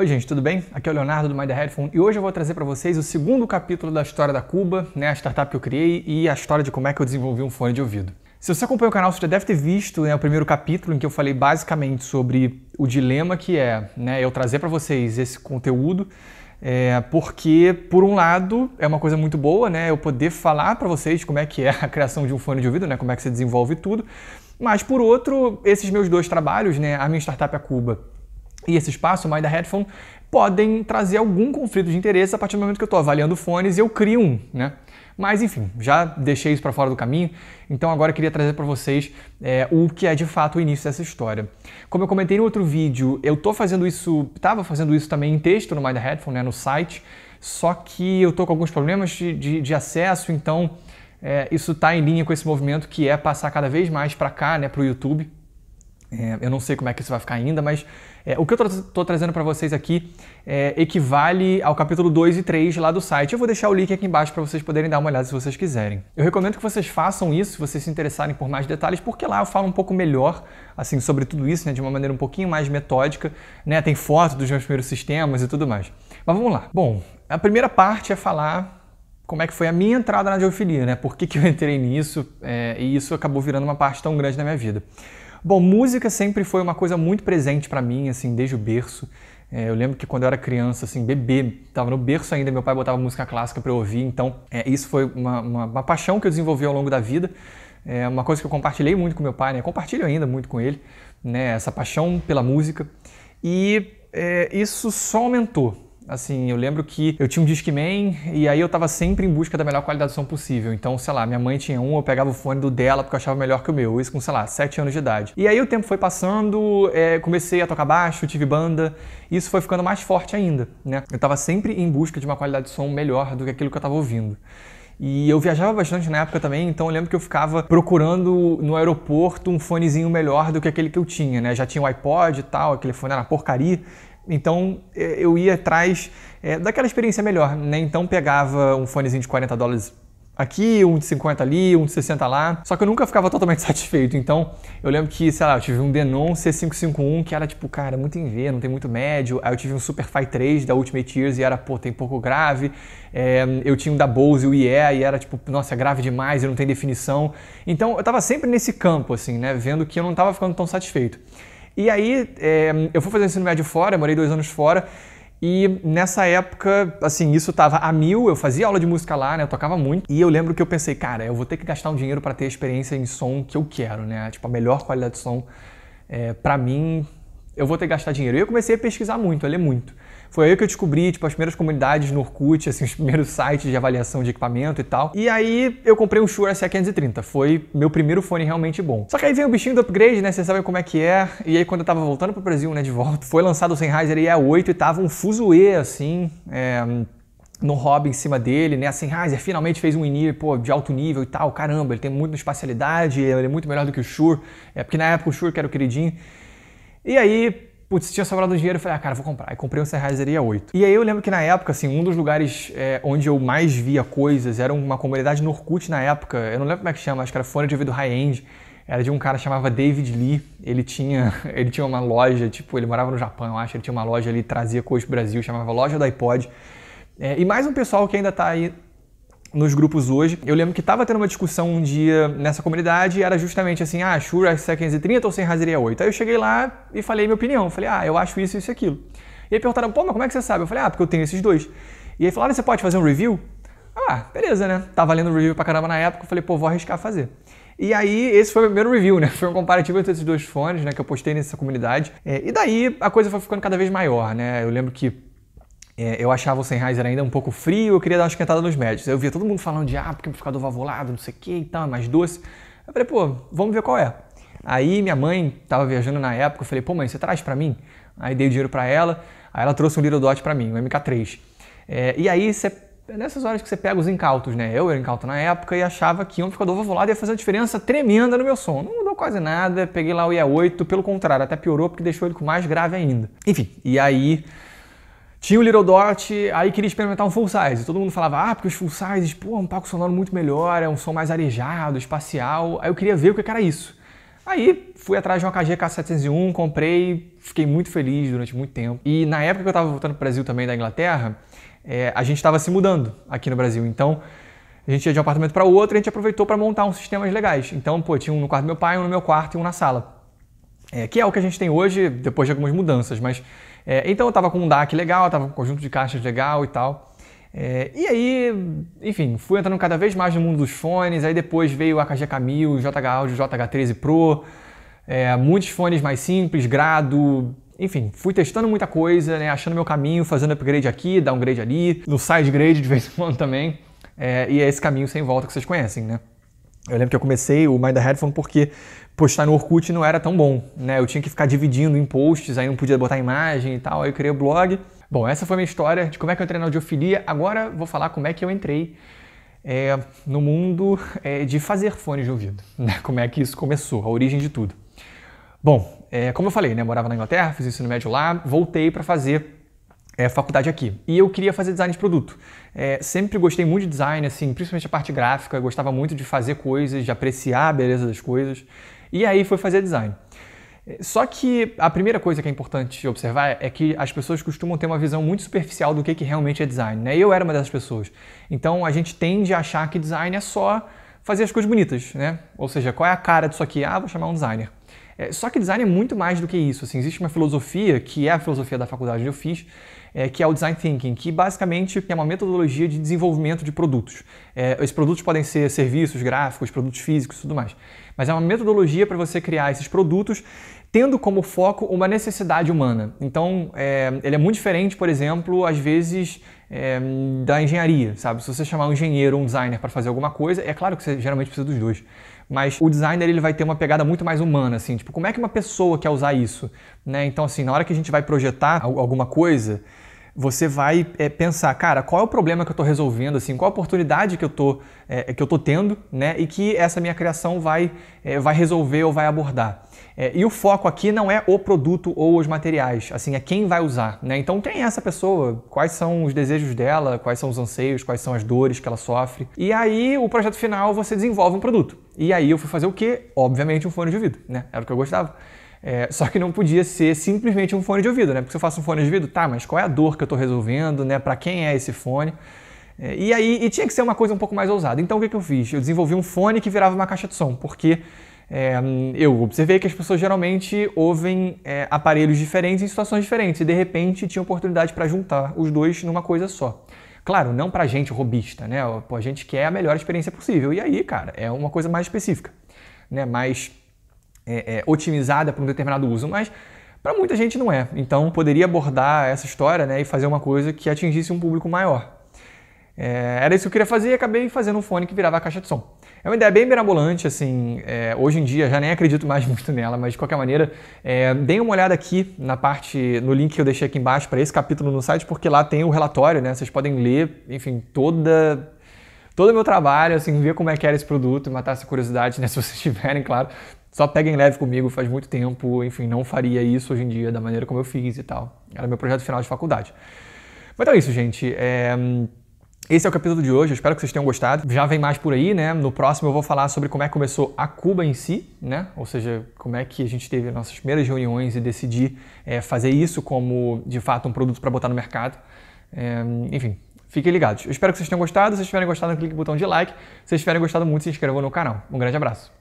Oi, gente, tudo bem? Aqui é o Leonardo do Mind Headphone e hoje eu vou trazer para vocês o segundo capítulo da história da Cuba, né, a startup que eu criei e a história de como é que eu desenvolvi um fone de ouvido. Se você acompanha o canal, você já deve ter visto né, o primeiro capítulo em que eu falei basicamente sobre o dilema que é né, eu trazer para vocês esse conteúdo, é, porque, por um lado, é uma coisa muito boa né, eu poder falar para vocês como é que é a criação de um fone de ouvido, né, como é que você desenvolve tudo, mas, por outro, esses meus dois trabalhos, né, a minha startup, a é Cuba, e esse espaço, o Mind Headphone, podem trazer algum conflito de interesse a partir do momento que eu estou avaliando fones e eu crio um, né? Mas enfim, já deixei isso para fora do caminho, então agora eu queria trazer para vocês é, o que é de fato o início dessa história. Como eu comentei no outro vídeo, eu estou fazendo isso, estava fazendo isso também em texto no Mind Headphone, né, no site, só que eu estou com alguns problemas de, de, de acesso, então é, isso está em linha com esse movimento que é passar cada vez mais para cá, né, para o YouTube, é, eu não sei como é que isso vai ficar ainda, mas é, o que eu estou trazendo para vocês aqui é, equivale ao capítulo 2 e 3 lá do site. Eu vou deixar o link aqui embaixo para vocês poderem dar uma olhada se vocês quiserem. Eu recomendo que vocês façam isso, se vocês se interessarem por mais detalhes, porque lá eu falo um pouco melhor assim sobre tudo isso, né, de uma maneira um pouquinho mais metódica. Né, tem foto dos meus primeiros sistemas e tudo mais. Mas vamos lá. Bom, a primeira parte é falar como é que foi a minha entrada na geofilia, né? Por que, que eu entrei nisso é, e isso acabou virando uma parte tão grande da minha vida. Bom, música sempre foi uma coisa muito presente para mim, assim, desde o berço. É, eu lembro que quando eu era criança, assim, bebê, tava no berço ainda, meu pai botava música clássica para eu ouvir, então é, isso foi uma, uma, uma, paixão que eu desenvolvi ao longo da vida. É uma coisa que eu compartilhei muito com meu pai, né? Compartilho ainda muito com ele, né? Essa paixão pela música. E é, isso só aumentou, Assim, eu lembro que eu tinha um Discman e aí eu tava sempre em busca da melhor qualidade de som possível. Então, sei lá, minha mãe tinha um, eu pegava o fone do dela porque eu achava melhor que o meu. Isso com, sei lá, 7 anos de idade. E aí o tempo foi passando, é, comecei a tocar baixo, tive banda, e isso foi ficando mais forte ainda, né? Eu tava sempre em busca de uma qualidade de som melhor do que aquilo que eu tava ouvindo. E eu viajava bastante na época também, então eu lembro que eu ficava procurando no aeroporto um fonezinho melhor do que aquele que eu tinha, né? Já tinha o iPod e tal, aquele fone era porcaria, então é, eu ia atrás é, daquela experiência melhor, né? Então pegava um fonezinho de 40 dólares aqui, um de 50 ali, um de 60 lá. Só que eu nunca ficava totalmente satisfeito. Então, eu lembro que, sei lá, eu tive um Denon C551 que era tipo, cara, muito em V, não tem muito médio. Aí eu tive um Super 3 da Ultimate Tears e era, pô, tem pouco grave. É, eu tinha um da Bose, o IE, e era tipo, nossa, é grave demais, e não tem definição. Então, eu tava sempre nesse campo, assim, né, vendo que eu não tava ficando tão satisfeito. E aí, é, eu fui fazer ensino médio fora, morei dois anos fora. E nessa época, assim, isso tava a mil, eu fazia aula de música lá, né? Eu tocava muito. E eu lembro que eu pensei, cara, eu vou ter que gastar um dinheiro para ter a experiência em som que eu quero, né? Tipo, a melhor qualidade de som, é, para mim, eu vou ter que gastar dinheiro. E eu comecei a pesquisar muito, a ler muito. Foi aí que eu descobri, tipo, as primeiras comunidades no Orkut, assim, os primeiros sites de avaliação de equipamento e tal. E aí eu comprei um Shure SE530. Foi meu primeiro fone realmente bom. Só que aí vem o bichinho do upgrade, né? Vocês sabem como é que é. E aí quando eu tava voltando pro Brasil, né, de volta, foi lançado o Sennheiser EA8 é e tava um fuzuê, assim, é no hobby em cima dele, né? A Sennheiser finalmente fez um in pô, de alto nível e tal, caramba, ele tem muita espacialidade, ele é muito melhor do que o Shure, é porque na época o Shure que era o queridinho. E aí, putz, tinha sobrado dinheiro, eu falei, ah, cara, vou comprar. Aí comprei um ia 8. E aí eu lembro que na época, assim, um dos lugares é, onde eu mais via coisas era uma comunidade no Orkut na época, eu não lembro como é que chama, acho que era fone de ouvido high-end, era de um cara chamava David Lee. Ele tinha, ele tinha uma loja, tipo, ele morava no Japão, eu acho, ele tinha uma loja ali, trazia coisas pro Brasil, chamava Loja do iPod. É, e mais um pessoal que ainda tá aí nos grupos hoje. Eu lembro que estava tendo uma discussão um dia nessa comunidade e era justamente assim, ah, Shure r 530 ou sem Raspberry 8? Aí eu cheguei lá e falei minha opinião, falei, ah, eu acho isso, isso e aquilo. E aí perguntaram, pô, mas como é que você sabe? Eu falei, ah, porque eu tenho esses dois. E aí falaram, ah, você pode fazer um review? Ah, beleza, né? Tava lendo review pra caramba na época, eu falei, pô, vou arriscar fazer. E aí, esse foi o meu primeiro review, né? Foi um comparativo entre esses dois fones, né? Que eu postei nessa comunidade. É, e daí, a coisa foi ficando cada vez maior, né? Eu lembro que é, eu achava o Sennheiser ainda um pouco frio, eu queria dar uma esquentada nos médios. Eu via todo mundo falando de, ah, porque o amplificador valvulado, não sei o que e tal, mais doce. Eu falei, pô, vamos ver qual é. Aí minha mãe estava viajando na época, eu falei, pô mãe, você traz para mim? Aí dei o dinheiro para ela, aí ela trouxe um Little Dot para mim, um MK3. É, e aí você é nessas horas que você pega os incautos, né? Eu era incauto na época e achava que um amplificador valvulado ia fazer uma diferença tremenda no meu som. Não mudou quase nada, peguei lá o IA8, pelo contrário, até piorou porque deixou ele com mais grave ainda. Enfim, e aí tinha o Little Dot, aí queria experimentar um full size. Todo mundo falava, ah, porque os full sizes, pô, é um palco sonoro muito melhor, é um som mais arejado, espacial. Aí eu queria ver o que era isso. Aí fui atrás de uma KG K701, comprei, fiquei muito feliz durante muito tempo. E na época que eu estava voltando para o Brasil também da Inglaterra, é, a gente estava se mudando aqui no Brasil. Então a gente ia de um apartamento para outro e a gente aproveitou para montar uns sistemas legais. Então, pô, tinha um no quarto do meu pai, um no meu quarto e um na sala. É, que é o que a gente tem hoje, depois de algumas mudanças, mas é, então eu estava com um DAC legal, estava com um conjunto de caixas legal e tal. É, e aí, enfim, fui entrando cada vez mais no mundo dos fones, aí depois veio o AKG Camille o JH Audio, o JH13 Pro, é, muitos fones mais simples, grado, enfim, fui testando muita coisa, né, achando meu caminho, fazendo upgrade aqui, downgrade ali, no sidegrade de vez em quando também, é, e é esse caminho sem volta que vocês conhecem, né. Eu lembro que eu comecei o My the Headphone porque postar no Orkut não era tão bom, né? Eu tinha que ficar dividindo em posts, aí não podia botar imagem e tal, aí eu criei o blog. Bom, essa foi a minha história de como é que eu entrei na audiofilia. Agora vou falar como é que eu entrei é, no mundo é, de fazer fones de ouvido, né? Como é que isso começou, a origem de tudo. Bom, é, como eu falei, né? Eu morava na Inglaterra, fiz ensino médio lá, voltei para fazer é, faculdade aqui. E eu queria fazer design de produto. É, sempre gostei muito de design, assim, principalmente a parte gráfica, gostava muito de fazer coisas, de apreciar a beleza das coisas. E aí foi fazer design. É, só que a primeira coisa que é importante observar é que as pessoas costumam ter uma visão muito superficial do que, que realmente é design. Né? Eu era uma dessas pessoas. Então a gente tende a achar que design é só fazer as coisas bonitas, né? Ou seja, qual é a cara disso aqui? Ah, vou chamar um designer. É, só que design é muito mais do que isso. Assim, existe uma filosofia, que é a filosofia da faculdade que eu fiz, é, que é o Design Thinking, que basicamente é uma metodologia de desenvolvimento de produtos. É, esses produtos podem ser serviços, gráficos, produtos físicos e tudo mais. Mas é uma metodologia para você criar esses produtos tendo como foco uma necessidade humana. Então, é, ele é muito diferente, por exemplo, às vezes é, da engenharia, sabe? Se você chamar um engenheiro ou um designer para fazer alguma coisa, é claro que você geralmente precisa dos dois. Mas o designer ele vai ter uma pegada muito mais humana, assim, tipo, como é que uma pessoa quer usar isso? Né? Então, assim, na hora que a gente vai projetar alguma coisa, você vai é, pensar, cara, qual é o problema que eu estou resolvendo, assim, qual a oportunidade que eu estou é, que eu tô tendo, né, e que essa minha criação vai, é, vai resolver ou vai abordar. É, e o foco aqui não é o produto ou os materiais, assim, é quem vai usar, né? Então quem é essa pessoa? Quais são os desejos dela? Quais são os anseios? Quais são as dores que ela sofre? E aí o projeto final você desenvolve um produto. E aí eu fui fazer o quê? Obviamente um fone de ouvido, né? Era o que eu gostava. É, só que não podia ser simplesmente um fone de ouvido, né? Porque se eu faço um fone de ouvido, tá, mas qual é a dor que eu estou resolvendo, né? Para quem é esse fone? É, e aí e tinha que ser uma coisa um pouco mais ousada. Então o que, que eu fiz? Eu desenvolvi um fone que virava uma caixa de som, porque é, eu observei que as pessoas geralmente ouvem é, aparelhos diferentes em situações diferentes e de repente tinha oportunidade para juntar os dois numa coisa só. Claro, não para gente robista, né? Pô, a gente quer a melhor experiência possível. E aí, cara, é uma coisa mais específica, né? Mas é, é, otimizada para um determinado uso, mas para muita gente não é. Então poderia abordar essa história né, e fazer uma coisa que atingisse um público maior. É, era isso que eu queria fazer e acabei fazendo um fone que virava a caixa de som. É uma ideia bem mirabolante, assim, é, hoje em dia já nem acredito mais muito nela, mas de qualquer maneira, é, uma olhada aqui na parte, no link que eu deixei aqui embaixo para esse capítulo no site, porque lá tem o relatório, né? Vocês podem ler, enfim, toda todo o meu trabalho, assim, ver como é que era esse produto, matar essa curiosidade, né, se vocês tiverem, claro, só peguem leve comigo, faz muito tempo, enfim, não faria isso hoje em dia da maneira como eu fiz e tal. Era meu projeto final de faculdade. Mas então é isso, gente. É... Esse é o capítulo de hoje, espero que vocês tenham gostado. Já vem mais por aí, né? No próximo eu vou falar sobre como é que começou a Cuba em si, né? Ou seja, como é que a gente teve nossas primeiras reuniões e decidir é, fazer isso como, de fato, um produto para botar no mercado. É, enfim, fiquem ligados. Eu espero que vocês tenham gostado. Se vocês tiverem gostado, clique no botão de like. Se vocês tiverem gostado muito, se inscrevam no canal. Um grande abraço.